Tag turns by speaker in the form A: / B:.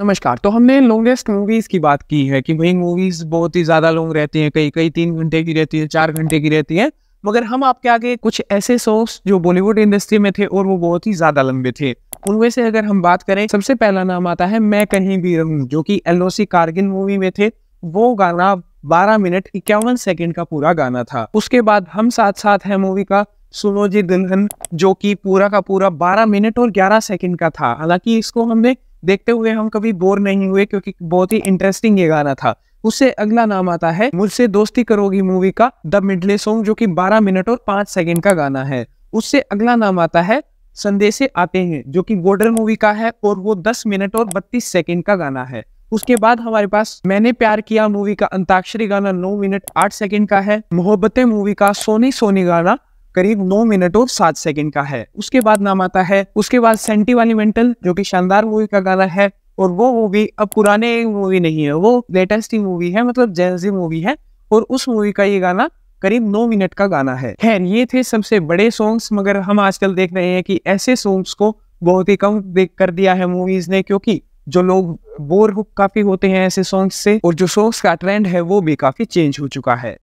A: नमस्कार तो हमने लॉन्गेस्ट मूवीज की बात की है कि भाई मूवीज बहुत ही ज्यादा लॉन्ग रहती हैं कई कई तीन घंटे की रहती है चार घंटे की रहती है मगर हम आपके आगे कुछ ऐसे सॉन्ग्स जो बॉलीवुड इंडस्ट्री में थे और वो बहुत ही ज्यादा लंबे थे उनमें से अगर हम बात करें सबसे पहला नाम आता है मैं कहीं भी रहूं जो कि एल कारगिल मूवी में थे वो गाना बारह मिनट इक्यावन सेकेंड का पूरा गाना था उसके बाद हम साथ साथ है मूवी का सुनो जी दुल्हन जो कि पूरा का पूरा 12 मिनट और 11 सेकंड का था हालांकि इसको हमने देखते हुए हम कभी बोर नहीं हुए क्योंकि बहुत ही इंटरेस्टिंग ये गाना था उससे अगला नाम आता है मुझसे दोस्ती करोगी मूवी का द मिडले सॉन्ग जो कि 12 मिनट और 5 सेकंड का गाना है उससे अगला नाम आता है संदेशे आते हैं जो की बॉर्डर मूवी का है और वो दस मिनट और बत्तीस सेकेंड का गाना है उसके बाद हमारे पास मैंने प्यार किया मूवी का अंताक्षरी गाना 9 मिनट 8 सेकंड का है मोहब्बतें मूवी का सोनी सोनी गाना करीब नौ मिनट और सात सेकंड का है उसके बाद नाम आता है उसके बाद सेंटी वाली मेंटल जो कि शानदार मूवी का गाना है और वो मूवी अब पुराने मूवी नहीं है वो लेटेस्ट ही मूवी है मतलब जेंजी मूवी है और उस मूवी का ये गाना करीब नौ मिनट का गाना है खैर ये थे सबसे बड़े सॉन्ग्स मगर हम आजकल देख रहे हैं कि ऐसे सॉन्ग्स को बहुत ही कम देख कर दिया है मूवीज ने क्योंकि जो लोग बोर काफी होते हैं ऐसे सॉन्ग्स से और जो सॉन्ग्स का ट्रेंड है वो भी काफी चेंज हो चुका है